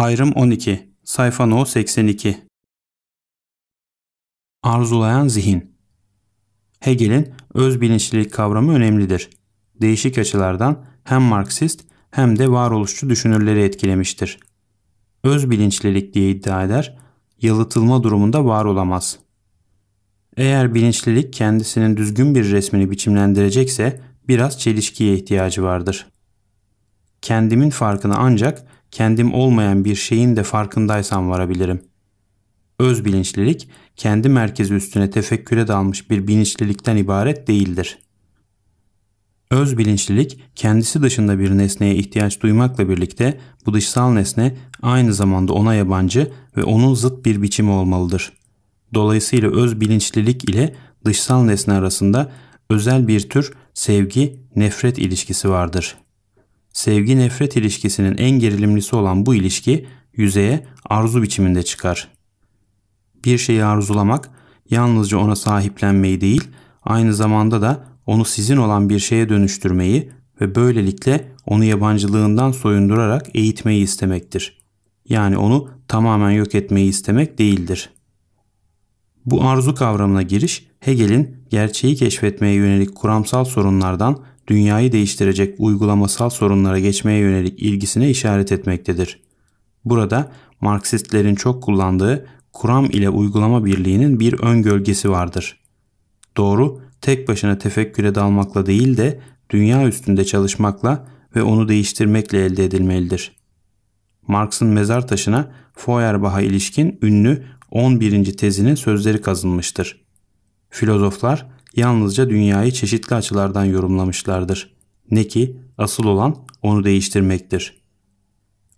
Ayrım 12. Sayfa No 82. Arzulayan zihin. Hegel'in öz bilinçlilik kavramı önemlidir. Değişik açılardan hem Marksist hem de varoluşçu düşünürleri etkilemiştir. Öz bilinçlilik diye iddia eder, yalıtılma durumunda var olamaz. Eğer bilinçlilik kendisinin düzgün bir resmini biçimlendirecekse biraz çelişkiye ihtiyacı vardır.'' kendimin farkına ancak kendim olmayan bir şeyin de farkındaysam varabilirim. Öz bilinçlilik kendi merkezi üstüne tefekküre dalmış bir bilinçlilikten ibaret değildir. Öz bilinçlilik kendisi dışında bir nesneye ihtiyaç duymakla birlikte bu dışsal nesne aynı zamanda ona yabancı ve onun zıt bir biçimi olmalıdır. Dolayısıyla öz bilinçlilik ile dışsal nesne arasında özel bir tür sevgi-nefret ilişkisi vardır.'' Sevgi nefret ilişkisinin en gerilimlisi olan bu ilişki yüzeye arzu biçiminde çıkar. Bir şeyi arzulamak yalnızca ona sahiplenmeyi değil, aynı zamanda da onu sizin olan bir şeye dönüştürmeyi ve böylelikle onu yabancılığından soyundurarak eğitmeyi istemektir. Yani onu tamamen yok etmeyi istemek değildir. Bu arzu kavramına giriş Hegel'in gerçeği keşfetmeye yönelik kuramsal sorunlardan dünyayı değiştirecek uygulamasal sorunlara geçmeye yönelik ilgisine işaret etmektedir. Burada Marksistlerin çok kullandığı kuram ile uygulama birliğinin bir ön gölgesi vardır. Doğru, tek başına tefekküre dalmakla değil de dünya üstünde çalışmakla ve onu değiştirmekle elde edilmelidir. Marx'ın mezar taşına Feuerbach'a ilişkin ünlü 11. tezinin sözleri kazınmıştır. Filozoflar yalnızca dünyayı çeşitli açılardan yorumlamışlardır. Ne ki asıl olan onu değiştirmektir.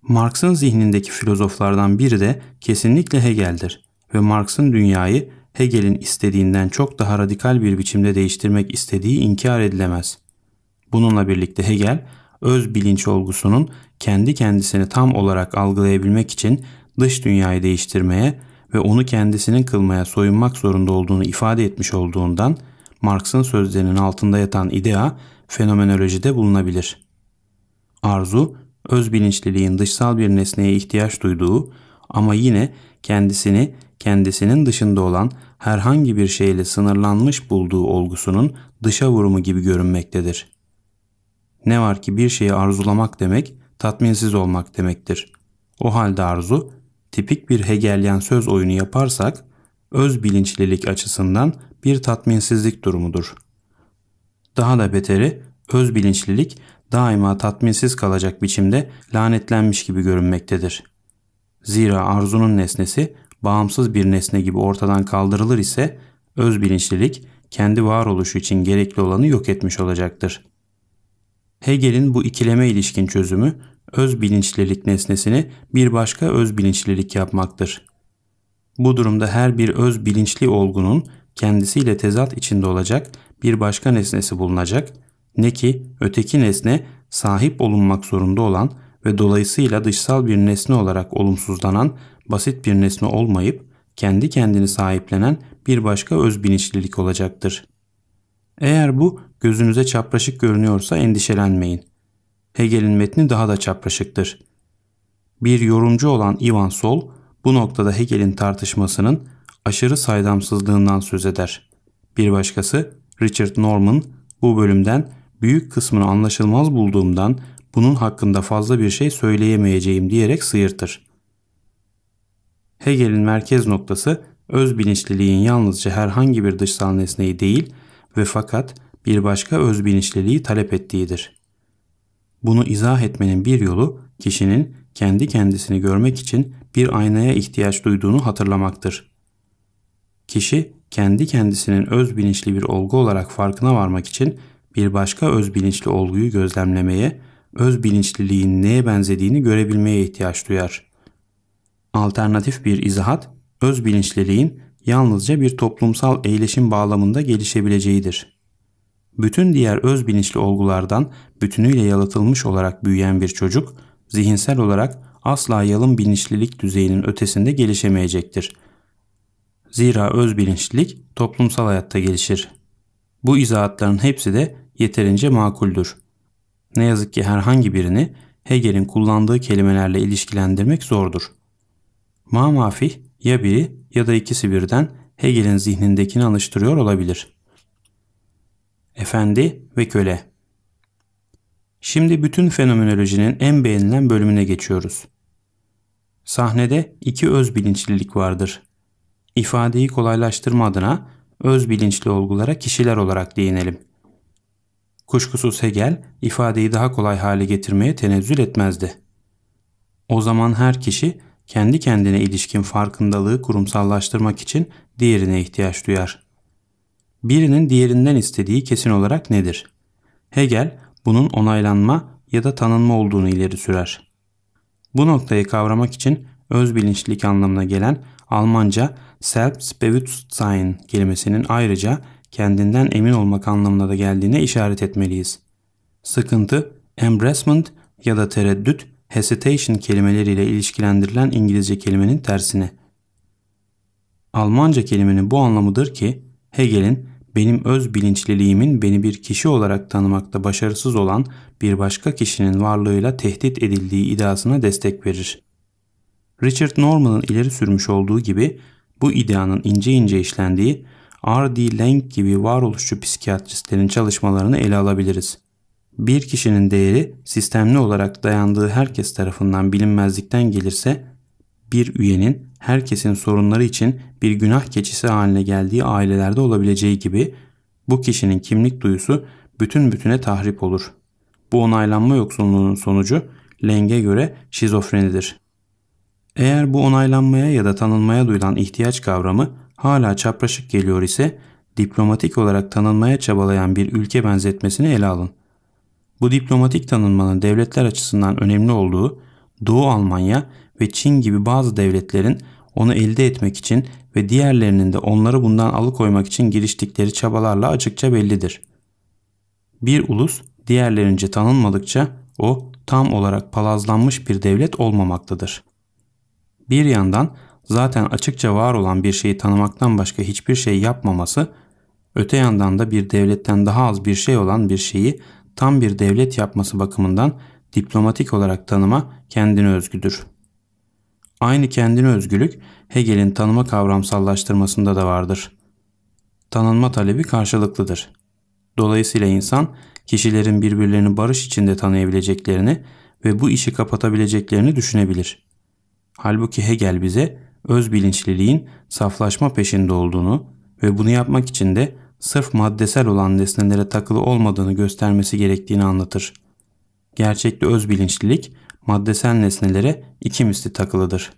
Marx'ın zihnindeki filozoflardan biri de kesinlikle Hegel'dir ve Marx'ın dünyayı Hegel'in istediğinden çok daha radikal bir biçimde değiştirmek istediği inkar edilemez. Bununla birlikte Hegel, öz bilinç olgusunun kendi kendisini tam olarak algılayabilmek için dış dünyayı değiştirmeye ve onu kendisinin kılmaya soyunmak zorunda olduğunu ifade etmiş olduğundan Marx'ın sözlerinin altında yatan idea fenomenolojide bulunabilir. Arzu, öz bilinçliliğin dışsal bir nesneye ihtiyaç duyduğu ama yine kendisini kendisinin dışında olan herhangi bir şeyle sınırlanmış bulduğu olgusunun dışa vurumu gibi görünmektedir. Ne var ki bir şeyi arzulamak demek tatminsiz olmak demektir. O halde arzu tipik bir Hegelyen söz oyunu yaparsak öz bilinçlilik açısından bir tatminsizlik durumudur. Daha da beteri öz bilinçlilik daima tatminsiz kalacak biçimde lanetlenmiş gibi görünmektedir. Zira arzunun nesnesi bağımsız bir nesne gibi ortadan kaldırılır ise öz bilinçlilik kendi varoluşu için gerekli olanı yok etmiş olacaktır. Hegel'in bu ikileme ilişkin çözümü öz bilinçlilik nesnesini bir başka öz bilinçlilik yapmaktır. Bu durumda her bir öz bilinçli olgunun kendisiyle tezat içinde olacak bir başka nesnesi bulunacak ne ki öteki nesne sahip olunmak zorunda olan ve dolayısıyla dışsal bir nesne olarak olumsuzlanan basit bir nesne olmayıp kendi kendini sahiplenen bir başka öz bilinçlilik olacaktır. Eğer bu gözünüze çapraşık görünüyorsa endişelenmeyin. Hegel'in metni daha da çapraşıktır. Bir yorumcu olan Ivan Sol bu noktada Hegel'in tartışmasının aşırı saydamsızlığından söz eder. Bir başkası Richard Norman bu bölümden büyük kısmını anlaşılmaz bulduğumdan bunun hakkında fazla bir şey söyleyemeyeceğim diyerek sıyırtır. Hegel'in merkez noktası öz bilinçliliğin yalnızca herhangi bir dışsal nesneyi değil ve fakat bir başka öz bilinçliliği talep ettiğidir. Bunu izah etmenin bir yolu kişinin kendi kendisini görmek için bir aynaya ihtiyaç duyduğunu hatırlamaktır. Kişi kendi kendisinin öz bilinçli bir olgu olarak farkına varmak için bir başka öz bilinçli olguyu gözlemlemeye, öz bilinçliliğin neye benzediğini görebilmeye ihtiyaç duyar. Alternatif bir izahat, öz bilinçliliğin yalnızca bir toplumsal eğleşim bağlamında gelişebileceğidir. Bütün diğer öz bilinçli olgulardan bütünüyle yalıtılmış olarak büyüyen bir çocuk, zihinsel olarak asla yalın bilinçlilik düzeyinin ötesinde gelişemeyecektir.'' Zira öz bilinçlilik toplumsal hayatta gelişir. Bu izahatların hepsi de yeterince makuldür. Ne yazık ki herhangi birini Hegel'in kullandığı kelimelerle ilişkilendirmek zordur. Ma mafih ya biri ya da ikisi birden Hegel'in zihnindekini alıştırıyor olabilir. Efendi ve köle Şimdi bütün fenomenolojinin en beğenilen bölümüne geçiyoruz. Sahnede iki öz bilinçlilik vardır. İfadeyi kolaylaştırma adına öz bilinçli olgulara kişiler olarak değinelim. Kuşkusuz Hegel ifadeyi daha kolay hale getirmeye tenezzül etmezdi. O zaman her kişi kendi kendine ilişkin farkındalığı kurumsallaştırmak için diğerine ihtiyaç duyar. Birinin diğerinden istediği kesin olarak nedir? Hegel bunun onaylanma ya da tanınma olduğunu ileri sürer. Bu noktayı kavramak için öz bilinçlilik anlamına gelen Almanca Selbstbewusstsein kelimesinin ayrıca kendinden emin olmak anlamına da geldiğine işaret etmeliyiz. Sıkıntı, embarrassment ya da tereddüt, hesitation kelimeleriyle ilişkilendirilen İngilizce kelimenin tersine. Almanca kelimenin bu anlamıdır ki Hegel'in benim öz bilinçliliğimin beni bir kişi olarak tanımakta başarısız olan bir başka kişinin varlığıyla tehdit edildiği iddiasına destek verir. Richard Norman'ın ileri sürmüş olduğu gibi bu ideanın ince ince işlendiği R.D. Lang gibi varoluşçu psikiyatristlerin çalışmalarını ele alabiliriz. Bir kişinin değeri sistemli olarak dayandığı herkes tarafından bilinmezlikten gelirse bir üyenin herkesin sorunları için bir günah keçisi haline geldiği ailelerde olabileceği gibi bu kişinin kimlik duyusu bütün bütüne tahrip olur. Bu onaylanma yoksunluğunun sonucu Leng'e göre şizofrenidir. Eğer bu onaylanmaya ya da tanınmaya duyulan ihtiyaç kavramı hala çapraşık geliyor ise diplomatik olarak tanınmaya çabalayan bir ülke benzetmesini ele alın. Bu diplomatik tanınmanın devletler açısından önemli olduğu Doğu Almanya ve Çin gibi bazı devletlerin onu elde etmek için ve diğerlerinin de onları bundan alıkoymak için giriştikleri çabalarla açıkça bellidir. Bir ulus diğerlerince tanınmadıkça o tam olarak palazlanmış bir devlet olmamaktadır. Bir yandan zaten açıkça var olan bir şeyi tanımaktan başka hiçbir şey yapmaması, öte yandan da bir devletten daha az bir şey olan bir şeyi tam bir devlet yapması bakımından diplomatik olarak tanıma kendine özgüdür. Aynı kendine özgülük Hegel'in tanıma kavramsallaştırmasında da vardır. Tanınma talebi karşılıklıdır. Dolayısıyla insan kişilerin birbirlerini barış içinde tanıyabileceklerini ve bu işi kapatabileceklerini düşünebilir. Halbuki Hegel bize öz bilinçliliğin saflaşma peşinde olduğunu ve bunu yapmak için de sırf maddesel olan nesnelere takılı olmadığını göstermesi gerektiğini anlatır. Gerçekte öz bilinçlilik maddesel nesnelere iki misli takılıdır.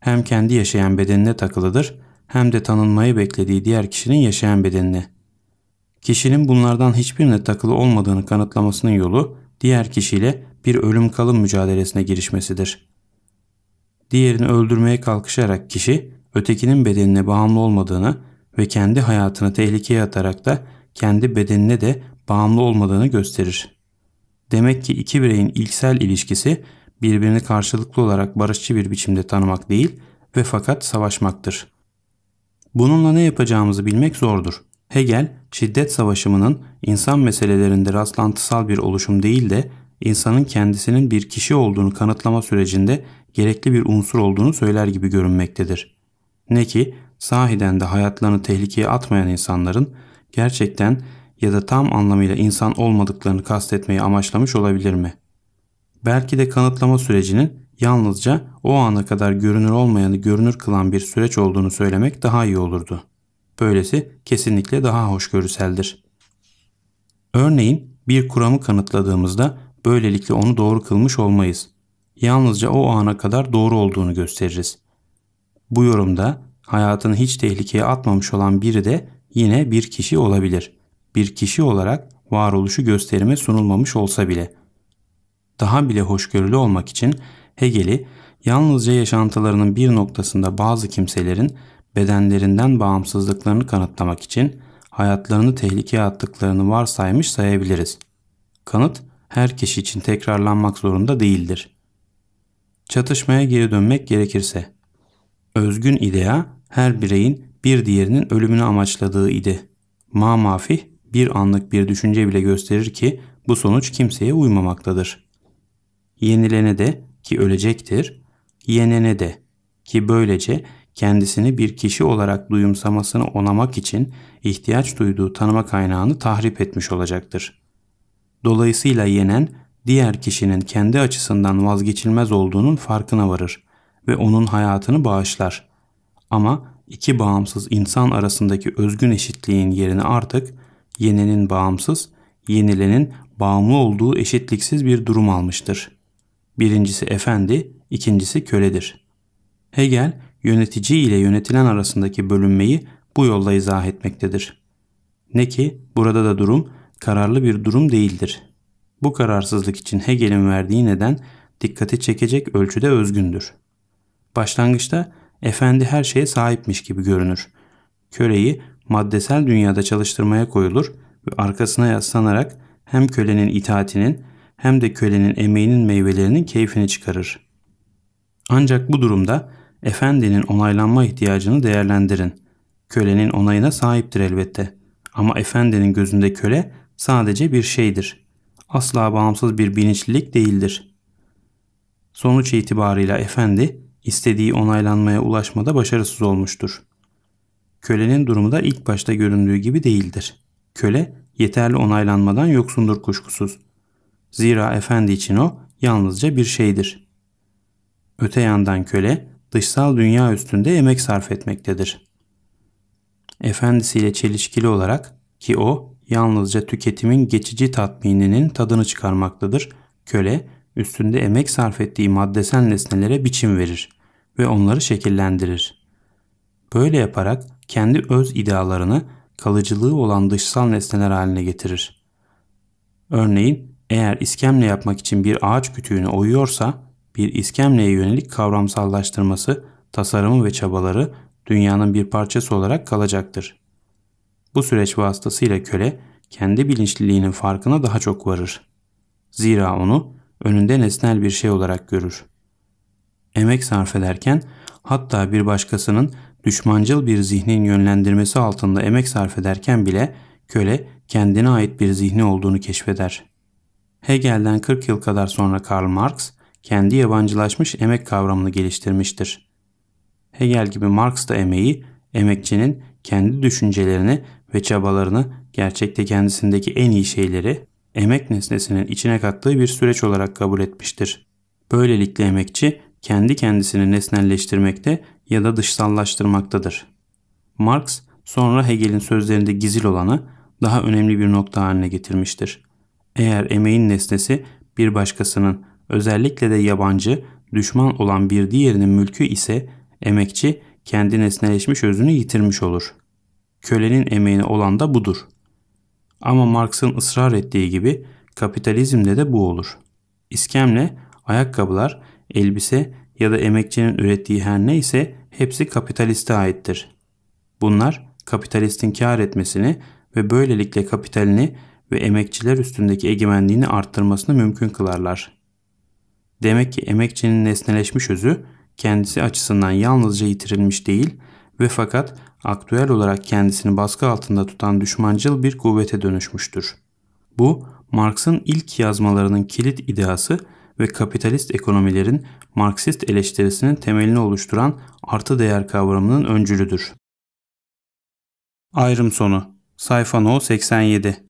Hem kendi yaşayan bedenine takılıdır hem de tanınmayı beklediği diğer kişinin yaşayan bedenine. Kişinin bunlardan hiçbirine takılı olmadığını kanıtlamasının yolu diğer kişiyle bir ölüm kalım mücadelesine girişmesidir diğerini öldürmeye kalkışarak kişi ötekinin bedenine bağımlı olmadığını ve kendi hayatını tehlikeye atarak da kendi bedenine de bağımlı olmadığını gösterir. Demek ki iki bireyin ilksel ilişkisi birbirini karşılıklı olarak barışçı bir biçimde tanımak değil ve fakat savaşmaktır. Bununla ne yapacağımızı bilmek zordur. Hegel, şiddet savaşımının insan meselelerinde rastlantısal bir oluşum değil de insanın kendisinin bir kişi olduğunu kanıtlama sürecinde gerekli bir unsur olduğunu söyler gibi görünmektedir. Ne ki sahiden de hayatlarını tehlikeye atmayan insanların gerçekten ya da tam anlamıyla insan olmadıklarını kastetmeyi amaçlamış olabilir mi? Belki de kanıtlama sürecinin yalnızca o ana kadar görünür olmayanı görünür kılan bir süreç olduğunu söylemek daha iyi olurdu. Böylesi kesinlikle daha hoşgörüseldir. Örneğin bir kuramı kanıtladığımızda böylelikle onu doğru kılmış olmayız yalnızca o ana kadar doğru olduğunu gösteririz. Bu yorumda hayatını hiç tehlikeye atmamış olan biri de yine bir kişi olabilir. Bir kişi olarak varoluşu gösterime sunulmamış olsa bile. Daha bile hoşgörülü olmak için Hegel'i yalnızca yaşantılarının bir noktasında bazı kimselerin bedenlerinden bağımsızlıklarını kanıtlamak için hayatlarını tehlikeye attıklarını varsaymış sayabiliriz. Kanıt her kişi için tekrarlanmak zorunda değildir. Çatışmaya geri dönmek gerekirse. Özgün idea her bireyin bir diğerinin ölümünü amaçladığı idi. Ma mafih bir anlık bir düşünce bile gösterir ki bu sonuç kimseye uymamaktadır. Yenilene de ki ölecektir, yenene de ki böylece kendisini bir kişi olarak duyumsamasını onamak için ihtiyaç duyduğu tanıma kaynağını tahrip etmiş olacaktır. Dolayısıyla yenen diğer kişinin kendi açısından vazgeçilmez olduğunun farkına varır ve onun hayatını bağışlar. Ama iki bağımsız insan arasındaki özgün eşitliğin yerini artık yenenin bağımsız, yenilenin bağımlı olduğu eşitliksiz bir durum almıştır. Birincisi efendi, ikincisi köledir. Hegel, yönetici ile yönetilen arasındaki bölünmeyi bu yolla izah etmektedir. Ne ki burada da durum kararlı bir durum değildir.'' Bu kararsızlık için Hegel'in verdiği neden dikkati çekecek ölçüde özgündür. Başlangıçta efendi her şeye sahipmiş gibi görünür. Köleyi maddesel dünyada çalıştırmaya koyulur ve arkasına yaslanarak hem kölenin itaatinin hem de kölenin emeğinin meyvelerinin keyfini çıkarır. Ancak bu durumda efendinin onaylanma ihtiyacını değerlendirin. Kölenin onayına sahiptir elbette ama efendinin gözünde köle sadece bir şeydir asla bağımsız bir bilinçlilik değildir. Sonuç itibarıyla efendi istediği onaylanmaya ulaşmada başarısız olmuştur. Kölenin durumu da ilk başta göründüğü gibi değildir. Köle yeterli onaylanmadan yoksundur kuşkusuz. Zira efendi için o yalnızca bir şeydir. Öte yandan köle dışsal dünya üstünde emek sarf etmektedir. Efendisiyle çelişkili olarak ki o yalnızca tüketimin geçici tatmininin tadını çıkarmaktadır. Köle üstünde emek sarf ettiği maddesel nesnelere biçim verir ve onları şekillendirir. Böyle yaparak kendi öz idealarını kalıcılığı olan dışsal nesneler haline getirir. Örneğin eğer iskemle yapmak için bir ağaç kütüğünü oyuyorsa bir iskemleye yönelik kavramsallaştırması, tasarımı ve çabaları dünyanın bir parçası olarak kalacaktır. Bu süreç vasıtasıyla köle kendi bilinçliliğinin farkına daha çok varır. Zira onu önünde nesnel bir şey olarak görür. Emek sarf ederken hatta bir başkasının düşmancıl bir zihnin yönlendirmesi altında emek sarf ederken bile köle kendine ait bir zihni olduğunu keşfeder. Hegel'den 40 yıl kadar sonra Karl Marx kendi yabancılaşmış emek kavramını geliştirmiştir. Hegel gibi Marx da emeği, emekçinin kendi düşüncelerini ve çabalarını gerçekte kendisindeki en iyi şeyleri emek nesnesinin içine kattığı bir süreç olarak kabul etmiştir. Böylelikle emekçi kendi kendisini nesnelleştirmekte ya da dışsallaştırmaktadır. Marx sonra Hegel'in sözlerinde gizil olanı daha önemli bir nokta haline getirmiştir. Eğer emeğin nesnesi bir başkasının özellikle de yabancı, düşman olan bir diğerinin mülkü ise emekçi kendi nesneleşmiş özünü yitirmiş olur.'' kölenin emeğine olan da budur. Ama Marx'ın ısrar ettiği gibi kapitalizmde de bu olur. İskemle, ayakkabılar, elbise ya da emekçinin ürettiği her neyse hepsi kapitaliste aittir. Bunlar kapitalistin kar etmesini ve böylelikle kapitalini ve emekçiler üstündeki egemenliğini arttırmasını mümkün kılarlar. Demek ki emekçinin nesneleşmiş özü kendisi açısından yalnızca yitirilmiş değil, ve fakat aktüel olarak kendisini baskı altında tutan düşmancıl bir kuvvete dönüşmüştür. Bu, Marx'ın ilk yazmalarının kilit ideası ve kapitalist ekonomilerin Marksist eleştirisinin temelini oluşturan artı değer kavramının öncülüdür. Ayrım sonu Sayfa No 87